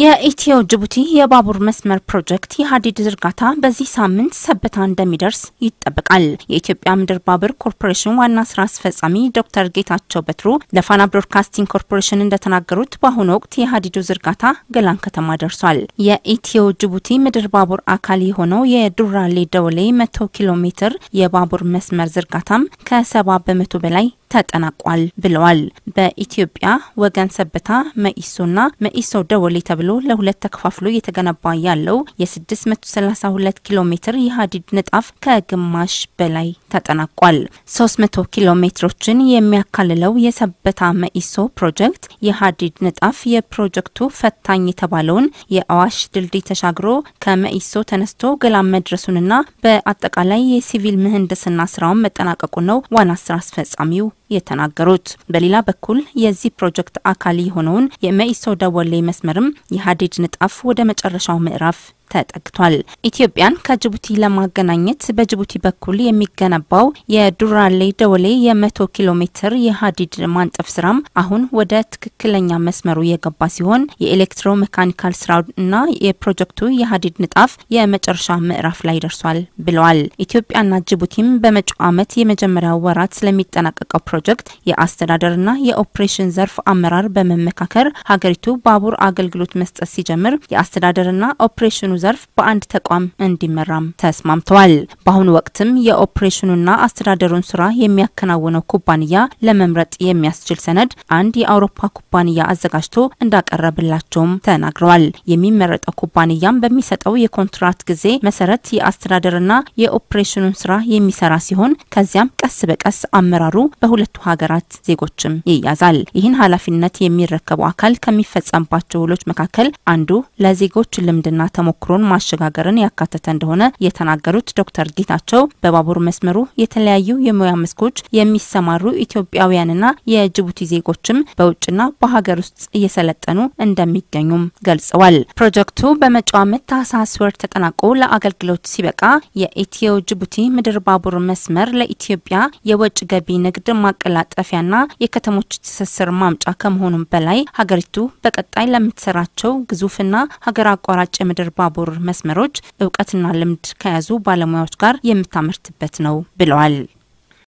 የኢትዮ ጅቡቲ የባቡር መስመር ፕሮጀክት የሀዲድ ዝርጋታ በዚህ ሳምንት ሰበታ እንደሚደርስ ይጠበቃል። የኢትዮጵያ ምድር ባቡር ኮርፖሬሽን ዋና ስራ አስፈጻሚ ዶክተር ጌታቸው በትሩ ለፋና ብሮድካስቲንግ ኮርፖሬሽን እንደተናገሩት በአሁኑ ወቅት የሀዲዱ ዝርጋታ ገላን ከተማ ደርሷል። የኢትዮ ጅቡቲ ምድር ባቡር አካል የሆነው የዱራሌ ደወሌ መቶ ኪሎ ሜትር የባቡር መስመር ዝርጋታም ከሰባ በመቶ በላይ ተጠናቋል ብለዋል። በኢትዮጵያ ወገን ሰበታ መኢሶና መኢሶ ደወሌ ተብሎ ለሁለት ተከፋፍሎ የተገነባ ያለው የ632 ኪሎ ሜትር የሀዲድ ንጣፍ ከግማሽ በላይ ተጠናቋል። 300 ኪሎ ሜትሮችን የሚያካልለው የሰበታ መኢሶ ፕሮጀክት የሀዲድ ንጣፍ የፕሮጀክቱ ፈታኝ የተባለውን የአዋሽ ድልድይ ተሻግሮ ከመኢሶ ተነስቶ ገላን መድረሱንና በአጠቃላይ የሲቪል ምህንድስና ስራውን መጠናቀቁ ነው ዋና ስራ አስፈጻሚው የተናገሩት። በሌላ በኩል የዚህ ፕሮጀክት አካል የሆነውን የመኢሶ ደወሌ መስመርም የሀዲድ ንጣፍ ወደ መጨረሻው ምዕራፍ ተጠግቷል። ኢትዮጵያን ከጅቡቲ ለማገናኘት በጅቡቲ በኩል የሚገነባው የዱራሌ ደወሌ የመቶ ኪሎ ሜትር የሀዲድ ማንጠፍ ስራም አሁን ወደ ትክክለኛ መስመሩ የገባ ሲሆን የኤሌክትሮ ሜካኒካል ስራው እና የፕሮጀክቱ የሀዲድ ንጣፍ የመጨረሻ ምዕራፍ ላይ ደርሷል ብለዋል። ኢትዮጵያና ጅቡቲም በመጪው ዓመት የመጀመሪያ ወራት ስለሚጠናቀቀው ፕሮጀክት የአስተዳደርና የኦፕሬሽን ዘርፍ አመራር በመመካከር ሀገሪቱ ባቡር አገልግሎት መስጠት ሲጀምር የአስተዳደርና ኦፕሬሽኑ ዘርፍ በአንድ ተቋም እንዲመራም ተስማምተዋል። በአሁኑ ወቅትም የኦፕሬሽኑና አስተዳደሩን ስራ የሚያከናውነው ኩባንያ ለመምረጥ የሚያስችል ሰነድ አንድ የአውሮፓ ኩባንያ አዘጋጅቶ እንዳቀረብላቸውም ተናግረዋል። የሚመረጠው ኩባንያም በሚሰጠው የኮንትራት ጊዜ መሰረት የአስተዳደርና የኦፕሬሽኑን ስራ የሚሰራ ሲሆን ከዚያም ቀስ በቀስ አመራሩ በሁለቱ ሀገራት ዜጎችም ይያዛል። ይህን ኃላፊነት የሚረከበው አካል ከሚፈጸምባቸው ውሎች መካከል አንዱ ለዜጎች ልምድና ተሞክሮ መስመሩን ማሸጋገርን ያካተተ እንደሆነ የተናገሩት ዶክተር ጌታቸው በባቡር መስመሩ የተለያዩ የሙያ መስኮች የሚሰማሩ ኢትዮጵያውያንና የጅቡቲ ዜጎችም በውጭና በሀገር ውስጥ እየሰለጠኑ እንደሚገኙም ገልጸዋል። ፕሮጀክቱ በመጪው ዓመት ታህሳስ ወር ተጠናቆ ለአገልግሎት ሲበቃ የኢትዮ ጅቡቲ ምድር ባቡር መስመር ለኢትዮጵያ የወጭ ገቢ ንግድ ማቀላጠፊያና የከተሞች ትስስር ማምጫ ከመሆኑም በላይ ሀገሪቱ በቀጣይ ለምትሰራቸው ግዙፍና ሀገር አቋራጭ የምድር ባቡር ተኮር መስመሮች እውቀትና ልምድ ከያዙ ባለሙያዎች ጋር የምታመርትበት ነው ብለዋል።